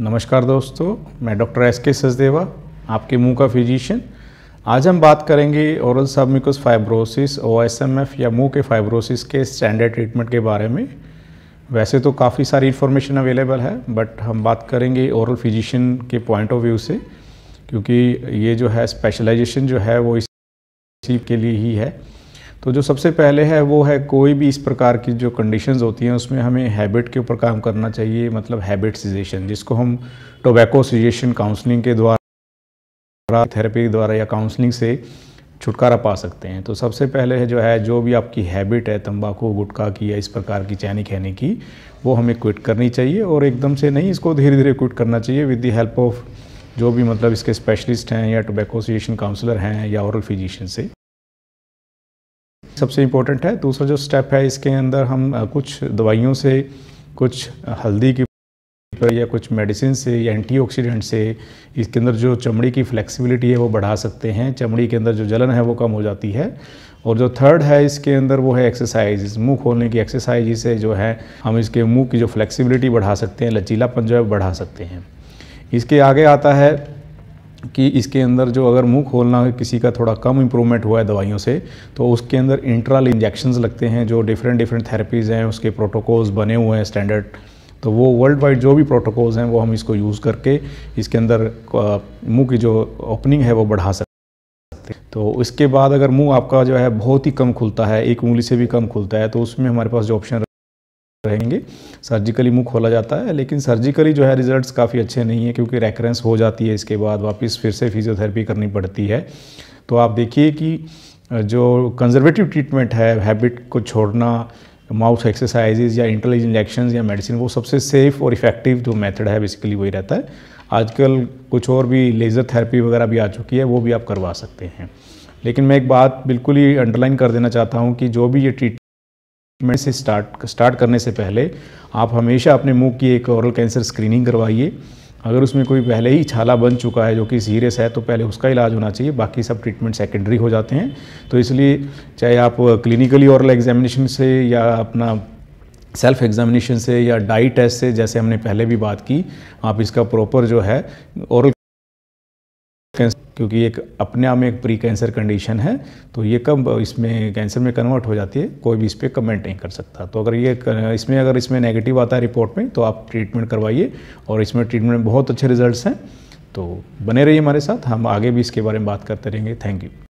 नमस्कार दोस्तों मैं डॉक्टर एस के सचदेवा आपके मुंह का फिजिशियन आज हम बात करेंगे ओरल सबमिकस फाइब्रोसिस ओ या मुंह के फाइब्रोसिस के स्टैंडर्ड ट्रीटमेंट के बारे में वैसे तो काफ़ी सारी इन्फॉर्मेशन अवेलेबल है बट हम बात करेंगे ओरल फिजिशियन के पॉइंट ऑफ व्यू से क्योंकि ये जो है स्पेशलाइजेशन जो है वो इसी के लिए ही है तो जो सबसे पहले है वो है कोई भी इस प्रकार की जो कंडीशंस होती हैं उसमें हमें हैबिट के ऊपर काम करना चाहिए मतलब सजेशन जिसको हम टोबैको सजेशन काउंसलिंग के द्वारा थेरेपी द्वारा या काउंसलिंग से छुटकारा पा सकते हैं तो सबसे पहले है जो है जो भी आपकी हैबिट है तंबाकू गुटखा की या इस प्रकार की चैनी खैनी की वो हमें क्विट करनी चाहिए और एकदम से नहीं इसको धीरे धीरे क्विट करना चाहिए विद दी हेल्प ऑफ जो भी मतलब इसके स्पेशलिस्ट हैं या टोबैको एसोसिएशन काउंसलर हैं या औरल फिजिशियन से सबसे इम्पोर्टेंट है दूसरा जो स्टेप है इसके अंदर हम कुछ दवाइयों से कुछ हल्दी की या कुछ मेडिसिन से या एंटीऑक्सीडेंट से इसके अंदर जो चमड़ी की फ्लेक्सिबिलिटी है वो बढ़ा सकते हैं चमड़ी के अंदर जो जलन है वो कम हो जाती है और जो थर्ड है इसके अंदर वो है एक्सरसाइज मुंह खोलने की एक्सरसाइज से जो है हम इसके मुंह की जो फ्लेक्सिबिलिटी बढ़ा सकते हैं लचीलापन जो है बढ़ा सकते हैं इसके आगे आता है कि इसके अंदर जो अगर मुंह खोलना किसी का थोड़ा कम इम्प्रूवमेंट हुआ है दवाइयों से तो उसके अंदर इंट्रल इंजेक्शन्स लगते हैं जो डिफरेंट डिफरेंट थेरेपीज़ हैं उसके प्रोटोकॉल्स बने हुए हैं स्टैंडर्ड तो वो वर्ल्ड वाइड जो भी प्रोटोकॉल्स हैं वो हम इसको यूज़ करके इसके अंदर मुँह की जो ओपनिंग है वो बढ़ा सकते तो इसके बाद अगर मुंह आपका जो है बहुत ही कम खुलता है एक उंगली से भी कम खुलता है तो उसमें हमारे पास जो ऑप्शन रहेंगे सर्जिकली मुंह खोला जाता है लेकिन सर्जिकली जो है रिजल्ट्स काफ़ी अच्छे नहीं है क्योंकि रेकरेंस हो जाती है इसके बाद वापस फिर से फिजियोथेरेपी करनी पड़ती है तो आप देखिए कि जो कंजर्वेटिव ट्रीटमेंट है हैबिट को छोड़ना माउथ एक्सरसाइजेज या इंटेलिज इंजेक्शन या मेडिसिन वो सबसे सेफ़ और इफ़ेक्टिव जो मेथड है बेसिकली वही रहता है आजकल कुछ और भी लेज़र थेरेपी वगैरह भी आ चुकी है वो भी आप करवा सकते हैं लेकिन मैं एक बात बिल्कुल ही अंडरलाइन कर देना चाहता हूँ कि जो भी ये ट्रीटमेंट में से स्टार्ट स्टार्ट करने से पहले आप हमेशा अपने मुंह की एक औरल कैंसर स्क्रीनिंग करवाइए अगर उसमें कोई पहले ही छाला बन चुका है जो कि सीरियस है तो पहले उसका इलाज होना चाहिए बाकी सब ट्रीटमेंट सेकेंडरी हो जाते हैं तो इसलिए चाहे आप क्लिनिकली औरल एग्जामिनेशन से या अपना सेल्फ एग्जामिनेशन से या डाइट टेस्ट से जैसे हमने पहले भी बात की आप इसका प्रॉपर जो है औरल कैंसर क्योंकि एक अपने आप में एक प्री कैंसर कंडीशन है तो ये कब इसमें कैंसर में कन्वर्ट हो जाती है कोई भी इस पर कमेंट नहीं कर सकता तो अगर ये इसमें अगर इसमें नेगेटिव आता है रिपोर्ट में तो आप ट्रीटमेंट करवाइए और इसमें ट्रीटमेंट में बहुत अच्छे रिजल्ट हैं तो बने रहिए हमारे साथ हम आगे भी इसके बारे में बात करते रहेंगे थैंक यू